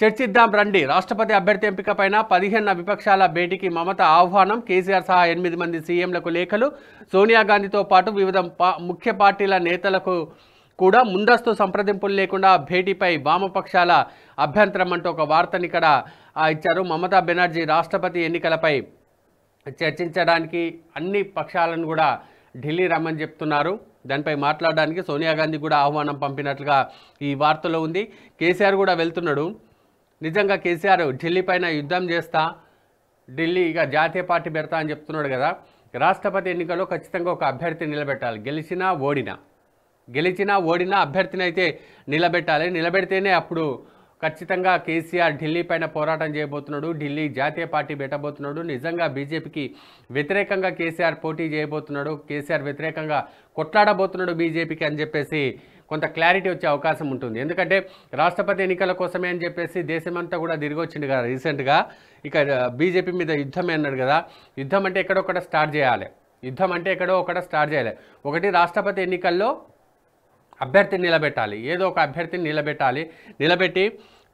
చర్చిద్దాం రండి రాష్ట్రపతి అభ్యర్థి ఎంపికపైన పదిహేను విపక్షాల భేటీకి మమత ఆహ్వానం కేసీఆర్ సహా ఎనిమిది మంది సీఎంలకు లేఖలు సోనియా గాంధీతో పాటు వివిధ ముఖ్య పార్టీల నేతలకు కూడా ముందస్తు సంప్రదింపులు లేకుండా భేటీపై వామపక్షాల అభ్యంతరం అంటూ ఒక వార్తని ఇక్కడ ఇచ్చారు మమతా బెనర్జీ రాష్ట్రపతి ఎన్నికలపై చర్చించడానికి అన్ని పక్షాలను కూడా ఢిల్లీ రమ్మని చెప్తున్నారు దానిపై మాట్లాడడానికి సోనియా గాంధీ కూడా ఆహ్వానం పంపినట్లుగా ఈ వార్తలో ఉంది కేసీఆర్ కూడా వెళ్తున్నాడు నిజంగా కేసీఆర్ ఢిల్లీ పైన యుద్ధం చేస్తా ఢిల్లీ ఇక జాతీయ పార్టీ పెడతా అని చెప్తున్నాడు కదా రాష్ట్రపతి ఎన్నికల్లో ఖచ్చితంగా ఒక అభ్యర్థి నిలబెట్టాలి గెలిచినా ఓడినా గెలిచినా ఓడినా అభ్యర్థిని అయితే నిలబెట్టాలి నిలబెడితేనే అప్పుడు ఖచ్చితంగా కేసీఆర్ ఢిల్లీ పైన పోరాటం చేయబోతున్నాడు ఢిల్లీ జాతీయ పార్టీ పెట్టబోతున్నాడు నిజంగా బీజేపీకి వ్యతిరేకంగా కేసీఆర్ పోటీ చేయబోతున్నాడు కేసీఆర్ వ్యతిరేకంగా కొట్లాడబోతున్నాడు బీజేపీకి అని చెప్పేసి కొంత క్లారిటీ వచ్చే అవకాశం ఉంటుంది ఎందుకంటే రాష్ట్రపతి ఎన్నికల కోసమే అని చెప్పేసి దేశమంతా కూడా తిరిగి వచ్చింది కదా రీసెంట్గా ఇక బీజేపీ మీద యుద్ధమే అన్నాడు కదా యుద్ధం అంటే ఎక్కడొక్కడ స్టార్ట్ చేయాలి యుద్ధం అంటే ఎక్కడో ఒకట స్టార్ట్ చేయాలి ఒకటి రాష్ట్రపతి ఎన్నికల్లో అభ్యర్థిని నిలబెట్టాలి ఏదో ఒక అభ్యర్థిని నిలబెట్టాలి నిలబెట్టి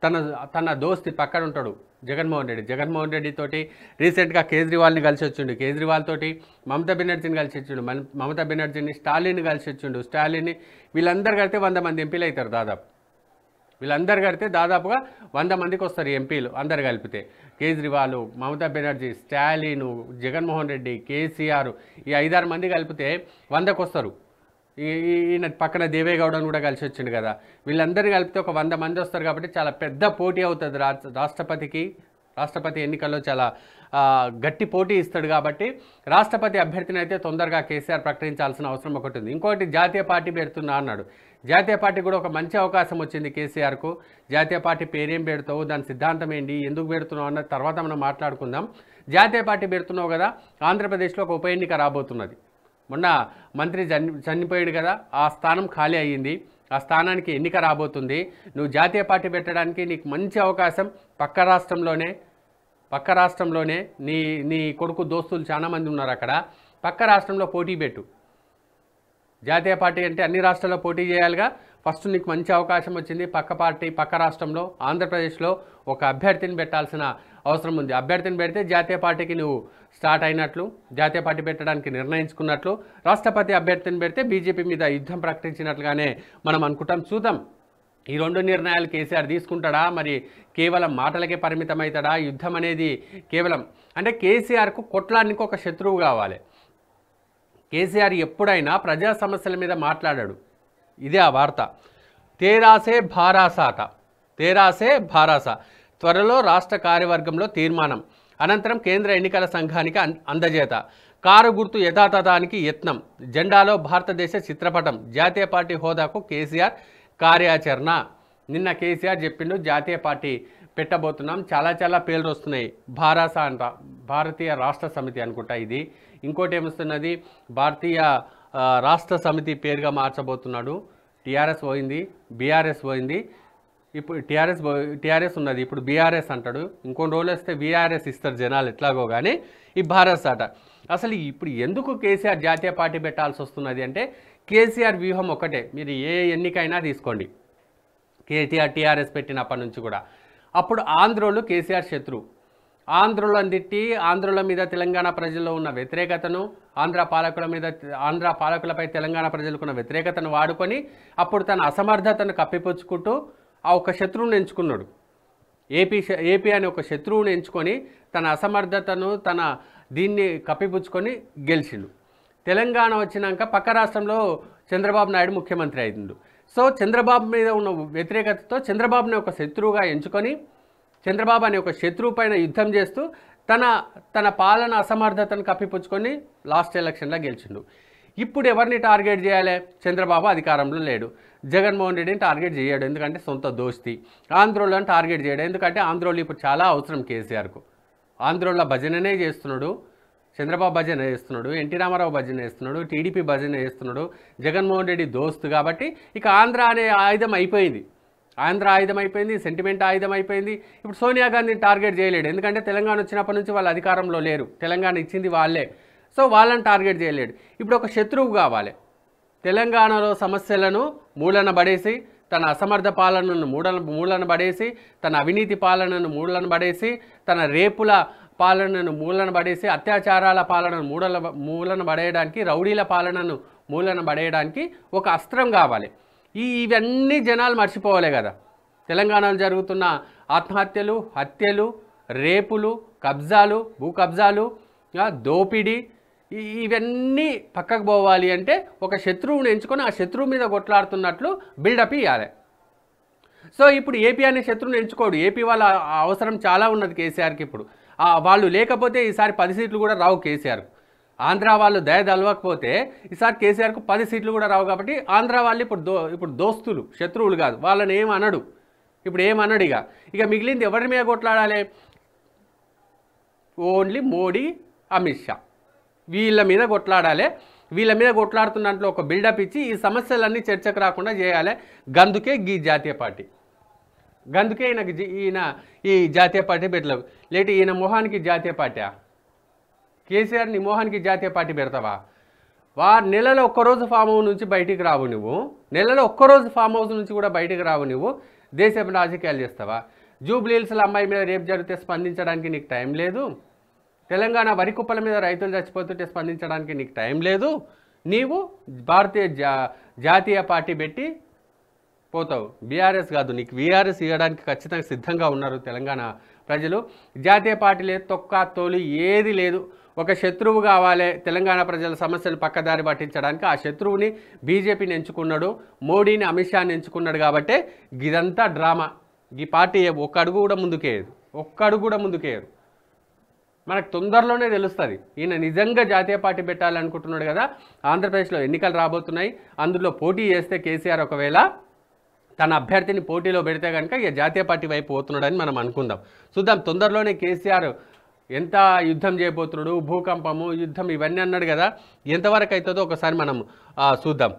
తన తన దోస్తి పక్కన ఉంటాడు జగన్మోహన్ రెడ్డి జగన్మోహన్ రెడ్డితోటి రీసెంట్గా కేజ్రీవాల్ని కలిసి వచ్చిండు కేజ్రీవాల్ తోటి మమతా బెనర్జీని కలిసి వచ్చిండు మమతా బెనర్జీని స్టాలిన్ కలిసి వచ్చిండు స్టాలిన్ వీళ్ళందరూ కడితే వంద మంది ఎంపీలు అవుతారు దాదాపు వీళ్ళందరూ కడితే దాదాపుగా వంద మందికి వస్తారు ఎంపీలు అందరు కలిపితే కేజ్రీవాల్ మమతా బెనర్జీ స్టాలిన్ జగన్మోహన్ రెడ్డి కేసీఆర్ ఈ ఐదారు మంది కలిపితే వందకు వస్తారు ఈయన పక్కన దేవేగౌడను కూడా కలిసి వచ్చిండు కదా వీళ్ళందరూ కలిపితే ఒక వంద మంది వస్తారు కాబట్టి చాలా పెద్ద పోటీ అవుతుంది రాష్ట్రపతికి రాష్ట్రపతి ఎన్నికల్లో చాలా గట్టి పోటీ ఇస్తాడు కాబట్టి రాష్ట్రపతి అభ్యర్థిని అయితే తొందరగా కేసీఆర్ ప్రకటించాల్సిన అవసరం ఒకటి ఉంది ఇంకోటి జాతీయ పార్టీ పెడుతున్నా అన్నాడు జాతీయ పార్టీ కూడా ఒక మంచి అవకాశం వచ్చింది కేసీఆర్కు జాతీయ పార్టీ పేరేం పెడతావు దాని సిద్ధాంతం ఏంటి ఎందుకు పెడుతున్నావు అన్న తర్వాత మనం మాట్లాడుకుందాం జాతీయ పార్టీ పెడుతున్నావు కదా ఆంధ్రప్రదేశ్లో ఒక ఉప ఎన్నిక రాబోతున్నది మొన్న మంత్రి చనిపోయాడు కదా ఆ స్థానం ఖాళీ అయ్యింది ఆ స్థానానికి ఎన్నిక రాబోతుంది నువ్వు జాతీయ పార్టీ పెట్టడానికి నీకు మంచి అవకాశం పక్క రాష్ట్రంలోనే పక్క రాష్ట్రంలోనే నీ నీ కొడుకు దోస్తులు చాలామంది ఉన్నారు అక్కడ పక్క రాష్ట్రంలో పోటీ పెట్టు జాతీయ పార్టీ అంటే అన్ని రాష్ట్రాల్లో పోటీ చేయాలిగా ఫస్ట్ నీకు మంచి అవకాశం వచ్చింది పక్క పార్టీ పక్క రాష్ట్రంలో ఆంధ్రప్రదేశ్లో ఒక అభ్యర్థిని పెట్టాల్సిన అవసరం ఉంది అభ్యర్థిని పెడితే జాతీయ పార్టీకి నువ్వు స్టార్ట్ అయినట్లు జాతీయ పార్టీ పెట్టడానికి నిర్ణయించుకున్నట్లు రాష్ట్రపతి అభ్యర్థిని పెడితే బీజేపీ మీద యుద్ధం ప్రకటించినట్లుగానే మనం అనుకుంటాం చూద్దాం ఈ రెండు నిర్ణయాలు కేసీఆర్ తీసుకుంటాడా మరి కేవలం మాటలకే పరిమితమవుతాడా యుద్ధం అనేది కేవలం అంటే కేసీఆర్కు కొట్లానికి ఒక శత్రువు కావాలి కేసీఆర్ ఎప్పుడైనా ప్రజా సమస్యల మీద మాట్లాడాడు ఇదే ఆ వార్త తేరాసే భారాసాట తేరాసే భారాస త్వరలో రాష్ట్ర కార్యవర్గంలో తీర్మానం అనంతరం కేంద్ర ఎన్నికల సంఘానికి అందజేత కారు గుర్తు యథాతథానికి యత్నం జెండాలో భారతదేశ చిత్రపటం జాతీయ పార్టీ హోదాకు కేసీఆర్ కార్యాచరణ నిన్న కేసీఆర్ చెప్పిండు జాతీయ పార్టీ పెట్టబోతున్నాం చాలా చాలా పేర్లు వస్తున్నాయి భారాస అంట భారతీయ రాష్ట్ర సమితి అనుకుంటా ఇది ఇంకోటి ఏమొస్తున్నది భారతీయ రాష్ట్ర సమితి పేరుగా మార్చబోతున్నాడు టీఆర్ఎస్ పోయింది బీఆర్ఎస్ పోయింది ఇప్పుడు టీఆర్ఎస్ టీఆర్ఎస్ ఉన్నది ఇప్పుడు బీఆర్ఎస్ అంటాడు ఇంకొన్ని రోజులు వస్తే బీఆర్ఎస్ ఇస్తారు జనాలు ఎట్లాగో కానీ ఈ భారత్ సాట అసలు ఇప్పుడు ఎందుకు కేసీఆర్ జాతీయ పార్టీ పెట్టాల్సి వస్తున్నది అంటే కేసీఆర్ వ్యూహం ఒకటే మీరు ఏ ఎన్నికైనా తీసుకోండి కేటీఆర్ టీఆర్ఎస్ పెట్టినప్పటి నుంచి కూడా అప్పుడు ఆంధ్రోలు కేసీఆర్ శత్రువు ఆంధ్రులను తిట్టి ఆంధ్రుల మీద తెలంగాణ ప్రజల్లో ఉన్న వ్యతిరేకతను ఆంధ్ర పాలకుల మీద ఆంధ్ర పాలకులపై తెలంగాణ ప్రజలకు ఉన్న వ్యతిరేకతను వాడుకొని అప్పుడు తన అసమర్థతను కప్పిపుచ్చుకుంటూ ఆ ఒక శత్రువుని ఎంచుకున్నాడు ఏపీ ఏపీ అనే ఒక శత్రువుని ఎంచుకొని తన అసమర్థతను తన దీన్ని కప్పిపుచ్చుకొని గెలిచిండు తెలంగాణ వచ్చినాక పక్క రాష్ట్రంలో చంద్రబాబు నాయుడు ముఖ్యమంత్రి అయిండు సో చంద్రబాబు మీద ఉన్న వ్యతిరేకతతో చంద్రబాబుని ఒక శత్రువుగా ఎంచుకొని చంద్రబాబు అనే ఒక శత్రువు పైన యుద్ధం చేస్తూ తన తన పాలన అసమర్థతను కప్పిపుచ్చుకొని లాస్ట్ ఎలక్షన్లో గెలిచిండు ఇప్పుడు ఎవరిని టార్గెట్ చేయాలి చంద్రబాబు అధికారంలో లేడు జగన్మోహన్ రెడ్డిని టార్గెట్ చేయడు ఎందుకంటే సొంత దోస్తి ఆంధ్రోళ్ళని టార్గెట్ చేయడు ఎందుకంటే ఆంధ్రోళ్ళు ఇప్పుడు చాలా అవసరం కేసీఆర్కు ఆంధ్రోళ్ళ భజననే చేస్తున్నాడు చంద్రబాబు భజన చేస్తున్నాడు ఎన్టీ రామారావు భజన చేస్తున్నాడు టీడీపీ భజన చేస్తున్నాడు జగన్మోహన్ రెడ్డి దోస్తు కాబట్టి ఇక ఆంధ్ర అనే ఆయుధం అయిపోయింది ఆంధ్ర ఆయుధం అయిపోయింది సెంటిమెంట్ ఆయుధం అయిపోయింది ఇప్పుడు సోనియా గాంధీని టార్గెట్ చేయలేడు ఎందుకంటే తెలంగాణ వచ్చినప్పటి నుంచి వాళ్ళు అధికారంలో లేరు తెలంగాణ ఇచ్చింది వాళ్ళే సో వాళ్ళని టార్గెట్ చేయలేడు ఇప్పుడు ఒక శత్రువు కావాలి తెలంగాణలో సమస్యలను మూలన పడేసి తన అసమర్థ పాలనను మూడన మూలన పడేసి తన అవినీతి పాలనను మూలన పడేసి తన రేపుల పాలనను మూలన పడేసి అత్యాచారాల పాలనను మూడల మూలన పడేయడానికి రౌడీల పాలనను మూలన పడేయడానికి ఒక అస్త్రం కావాలి ఈ ఇవన్నీ జనాలు మర్చిపోవాలి కదా తెలంగాణలో జరుగుతున్న ఆత్మహత్యలు హత్యలు రేపులు కబ్జాలు భూ కబ్జాలు దోపిడీ ఇవన్నీ పక్కకు పోవాలి అంటే ఒక శత్రువుని ఎంచుకొని ఆ శత్రువు మీద కొట్లాడుతున్నట్లు బిల్డప్ ఇవ్వాలి సో ఇప్పుడు ఏపీ అనే శత్రువుని ఎంచుకోడు ఏపీ వాళ్ళ అవసరం చాలా ఉన్నది కేసీఆర్కి ఇప్పుడు వాళ్ళు లేకపోతే ఈసారి పది సీట్లు కూడా రావు కేసీఆర్కు ఆంధ్ర వాళ్ళు దయ తలవకపోతే ఈసారి కేసీఆర్కు పది సీట్లు కూడా రావు కాబట్టి ఆంధ్ర వాళ్ళు ఇప్పుడు దో ఇప్పుడు దోస్తులు శత్రువులు కాదు వాళ్ళని ఏం అనడు ఇప్పుడు ఏం అనడు ఇక ఇక మిగిలింది ఎవరి మీద కొట్లాడాలి ఓన్లీ మోడీ అమిత్ షా వీళ్ళ మీద కొట్లాడాలి వీళ్ళ మీద కొట్లాడుతున్న దాంట్లో ఒక బిల్డప్ ఇచ్చి ఈ సమస్యలన్నీ చర్చకు రాకుండా చేయాలి గందుకే గీ జాతీయ పార్టీ గందుకే ఈయనకి ఈయన ఈ జాతీయ పార్టీ పెట్టలేవు లేటి ఈయన మొహానికి జాతీయ పార్టీ కేసీఆర్ నీ జాతీయ పార్టీ పెడతావా వా నెలలో ఒక్కరోజు ఫామ్ హౌస్ నుంచి బయటికి రావు నువ్వు నెలలో ఒక్కరోజు ఫామ్ హౌస్ నుంచి కూడా బయటికి రావు నువ్వు దేశం రాజకీయాలు చేస్తావా జూబ్లీహిల్స్ల అమ్మాయి మీద రేపు జరిగితే స్పందించడానికి నీకు టైం లేదు తెలంగాణ వరి కుప్పల మీద రైతులు చచ్చిపోతుంటే స్పందించడానికి నీకు టైం లేదు నీవు భారతీయ జా జాతీయ పార్టీ పెట్టి పోతావు బీఆర్ఎస్ కాదు నీకు వీఆర్ఎస్ ఇవ్వడానికి ఖచ్చితంగా సిద్ధంగా ఉన్నారు తెలంగాణ ప్రజలు జాతీయ పార్టీ లేదు తొక్క తోలి ఏది లేదు ఒక శత్రువు కావాలి తెలంగాణ ప్రజల సమస్యలు పక్కదారి పట్టించడానికి ఆ శత్రువుని బీజేపీని ఎంచుకున్నాడు మోడీని అమిత్ షాని ఎంచుకున్నాడు కాబట్టే ఇదంతా డ్రామా ఈ పార్టీ ఒక్క అడుగు కూడా ముందుకేయదు ఒక్క అడుగు కూడా ముందుకేయరు మనకు తొందరలోనే తెలుస్తుంది ఈయన నిజంగా జాతీయ పార్టీ పెట్టాలనుకుంటున్నాడు కదా ఆంధ్రప్రదేశ్లో ఎన్నికలు రాబోతున్నాయి అందులో పోటీ చేస్తే కేసీఆర్ ఒకవేళ తన అభ్యర్థిని పోటీలో పెడితే కనుక ఇక జాతీయ పార్టీ వైపు పోతున్నాడని మనం అనుకుందాం చూద్దాం తొందరలోనే కేసీఆర్ ఎంత యుద్ధం చేయబోతున్నాడు భూకంపము యుద్ధం ఇవన్నీ అన్నాడు కదా ఎంతవరకు అవుతుందో ఒకసారి మనం చూద్దాం